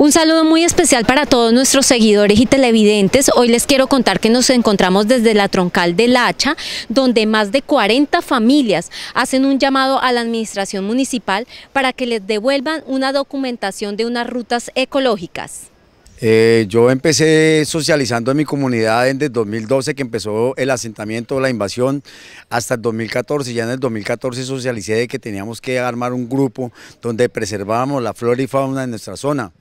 Un saludo muy especial para todos nuestros seguidores y televidentes. Hoy les quiero contar que nos encontramos desde la troncal del Hacha, donde más de 40 familias hacen un llamado a la administración municipal para que les devuelvan una documentación de unas rutas ecológicas. Eh, yo empecé socializando en mi comunidad desde 2012 que empezó el asentamiento, la invasión, hasta el 2014. Ya en el 2014 socialicé de que teníamos que armar un grupo donde preservábamos la flora y fauna de nuestra zona.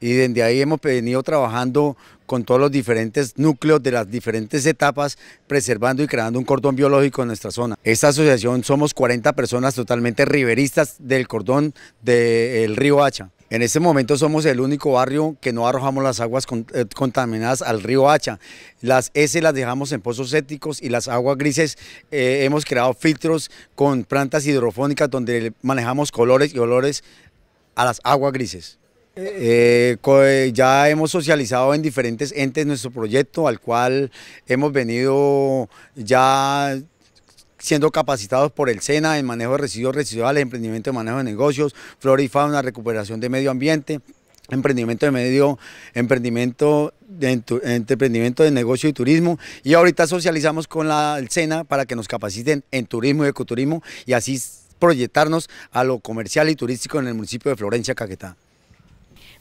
Y desde ahí hemos venido trabajando con todos los diferentes núcleos de las diferentes etapas, preservando y creando un cordón biológico en nuestra zona. Esta asociación somos 40 personas totalmente riveristas del cordón del río Hacha. En este momento somos el único barrio que no arrojamos las aguas eh, contaminadas al río Hacha. Las S las dejamos en pozos éticos y las aguas grises eh, hemos creado filtros con plantas hidrofónicas donde manejamos colores y olores a las aguas grises. Eh, ya hemos socializado en diferentes entes nuestro proyecto al cual hemos venido ya siendo capacitados por el SENA en manejo de residuos residuales, emprendimiento de manejo de negocios, flora y fauna, recuperación de medio ambiente, emprendimiento de medio, emprendimiento de, emprendimiento de negocio y turismo y ahorita socializamos con la, el SENA para que nos capaciten en turismo y ecoturismo y así proyectarnos a lo comercial y turístico en el municipio de Florencia, Caquetá.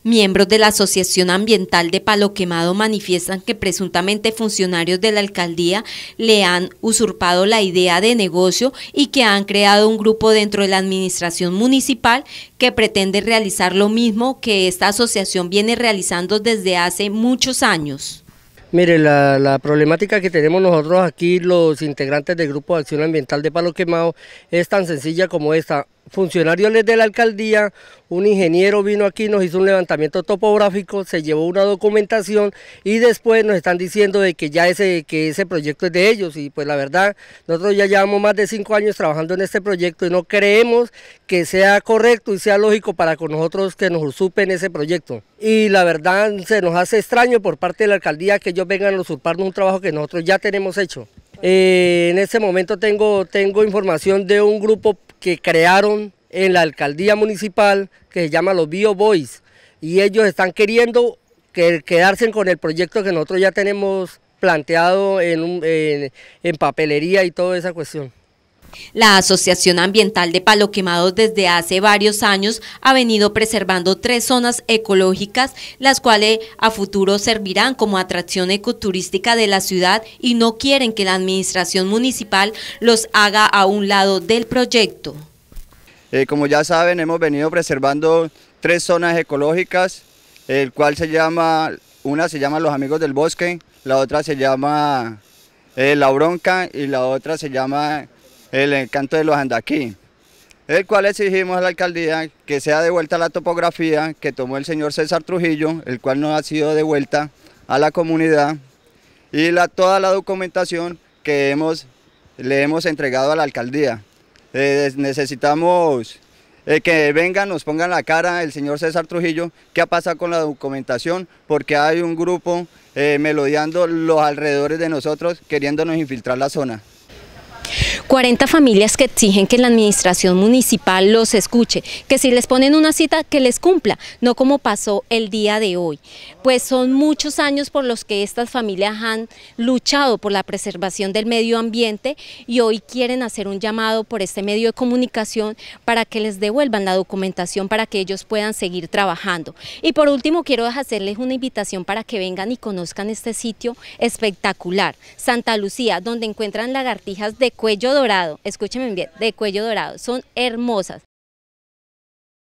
Miembros de la Asociación Ambiental de Palo Quemado manifiestan que presuntamente funcionarios de la alcaldía le han usurpado la idea de negocio y que han creado un grupo dentro de la administración municipal que pretende realizar lo mismo que esta asociación viene realizando desde hace muchos años. Mire, la, problemática que tenemos nosotros aquí, los integrantes del Grupo de Acción Ambiental de Palo Quemado, es tan sencilla como esta funcionarios de la alcaldía, un ingeniero vino aquí, nos hizo un levantamiento topográfico, se llevó una documentación y después nos están diciendo de que ya ese, que ese proyecto es de ellos y pues la verdad, nosotros ya llevamos más de cinco años trabajando en este proyecto y no creemos que sea correcto y sea lógico para con nosotros que nos usurpen ese proyecto. Y la verdad se nos hace extraño por parte de la alcaldía que ellos vengan a usurparnos un trabajo que nosotros ya tenemos hecho. Pues eh, en este momento tengo, tengo información de un grupo que crearon en la alcaldía municipal que se llama los Bio Boys y ellos están queriendo quedarse con el proyecto que nosotros ya tenemos planteado en papelería y toda esa cuestión. La Asociación Ambiental de Palo desde hace varios años ha venido preservando tres zonas ecológicas, las cuales a futuro servirán como atracción ecoturística de la ciudad y no quieren que la administración municipal los haga a un lado del proyecto. Eh, como ya saben, hemos venido preservando tres zonas ecológicas, el cual se llama, una se llama Los Amigos del Bosque, la otra se llama eh, La Bronca y la otra se llama el encanto de los andaquí, el cual exigimos a la alcaldía que sea devuelta la topografía que tomó el señor César Trujillo, el cual no ha sido devuelta a la comunidad, y la, toda la documentación que le hemos entregado a la alcaldía. Eh, necesitamos eh, que vengan, nos pongan la cara el señor César Trujillo, qué ha pasado con la documentación, porque hay un grupo eh, melodeando los alrededores de nosotros, queriéndonos infiltrar la zona. 40 familias que exigen que la administración municipal los escuche, que si les ponen una cita que les cumpla, no como pasó el día de hoy. Pues son muchos años por los que estas familias han luchado por la preservación del medio ambiente y hoy quieren hacer un llamado por este medio de comunicación para que les devuelvan la documentación para que ellos puedan seguir trabajando. Y por último quiero hacerles una invitación para que vengan y conozcan este sitio espectacular, Santa Lucía, donde encuentran lagartijas de cuello dorado, escúchenme bien, de cuello dorado, son hermosas.